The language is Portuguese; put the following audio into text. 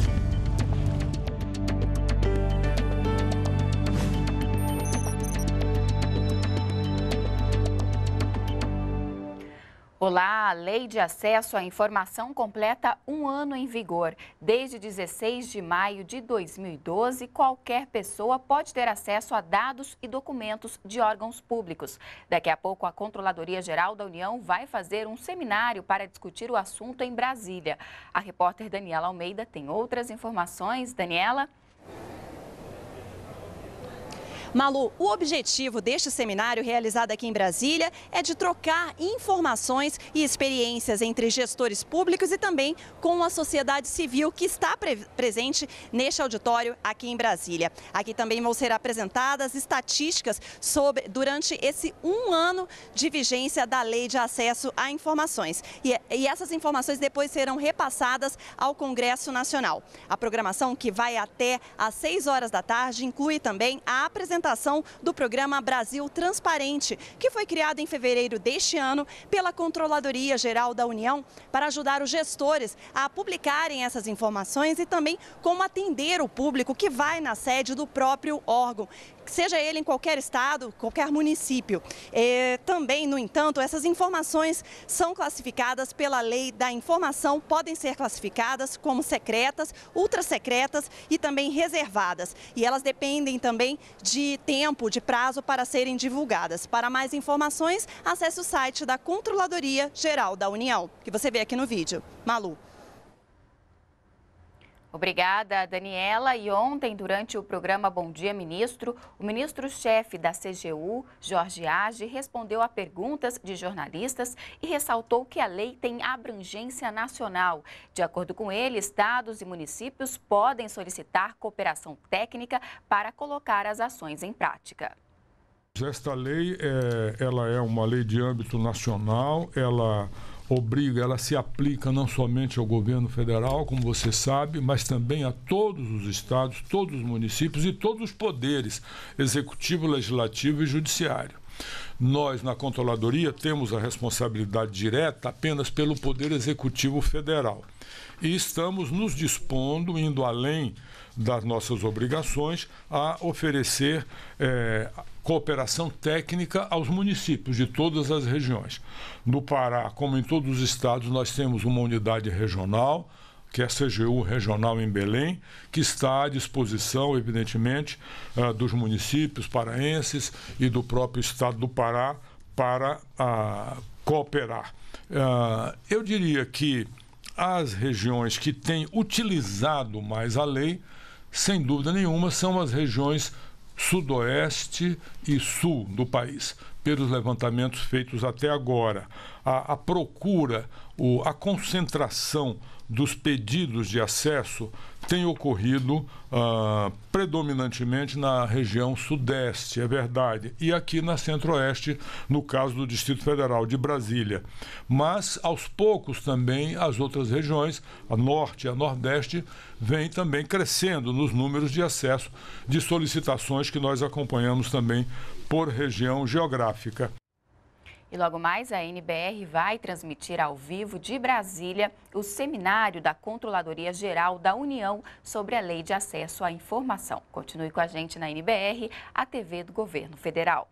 Thank you. Olá, a Lei de Acesso à Informação completa um ano em vigor. Desde 16 de maio de 2012, qualquer pessoa pode ter acesso a dados e documentos de órgãos públicos. Daqui a pouco, a Controladoria Geral da União vai fazer um seminário para discutir o assunto em Brasília. A repórter Daniela Almeida tem outras informações. Daniela? Malu, o objetivo deste seminário realizado aqui em Brasília é de trocar informações e experiências entre gestores públicos e também com a sociedade civil que está pre presente neste auditório aqui em Brasília. Aqui também vão ser apresentadas estatísticas sobre durante esse um ano de vigência da Lei de Acesso a Informações. E, e essas informações depois serão repassadas ao Congresso Nacional. A programação que vai até às 6 horas da tarde inclui também a apresentação implementação do programa Brasil Transparente, que foi criado em fevereiro deste ano pela Controladoria Geral da União para ajudar os gestores a publicarem essas informações e também como atender o público que vai na sede do próprio órgão seja ele em qualquer estado, qualquer município. É, também, no entanto, essas informações são classificadas pela lei da informação, podem ser classificadas como secretas, ultrasecretas e também reservadas. E elas dependem também de tempo de prazo para serem divulgadas. Para mais informações, acesse o site da Controladoria Geral da União, que você vê aqui no vídeo. Malu. Obrigada, Daniela. E ontem, durante o programa Bom Dia Ministro, o ministro-chefe da CGU, Jorge Age, respondeu a perguntas de jornalistas e ressaltou que a lei tem abrangência nacional. De acordo com ele, estados e municípios podem solicitar cooperação técnica para colocar as ações em prática. Esta lei é, ela é uma lei de âmbito nacional, ela obriga, ela se aplica não somente ao governo federal, como você sabe, mas também a todos os estados, todos os municípios e todos os poderes, executivo, legislativo e judiciário. Nós, na controladoria, temos a responsabilidade direta apenas pelo Poder Executivo Federal. E estamos nos dispondo, indo além das nossas obrigações, a oferecer. Eh, cooperação técnica aos municípios de todas as regiões. No Pará, como em todos os estados, nós temos uma unidade regional, que é a CGU regional em Belém, que está à disposição, evidentemente, ah, dos municípios paraenses e do próprio estado do Pará para ah, cooperar. Ah, eu diria que as regiões que têm utilizado mais a lei, sem dúvida nenhuma, são as regiões sudoeste e sul do país, pelos levantamentos feitos até agora. A, a procura, o, a concentração dos pedidos de acesso tem ocorrido ah, predominantemente na região sudeste, é verdade, e aqui na centro-oeste, no caso do Distrito Federal de Brasília. Mas, aos poucos, também as outras regiões, a norte e a nordeste, vêm também crescendo nos números de acesso de solicitações que nós acompanhamos também por região geográfica. E logo mais, a NBR vai transmitir ao vivo de Brasília o seminário da Controladoria Geral da União sobre a Lei de Acesso à Informação. Continue com a gente na NBR, a TV do Governo Federal.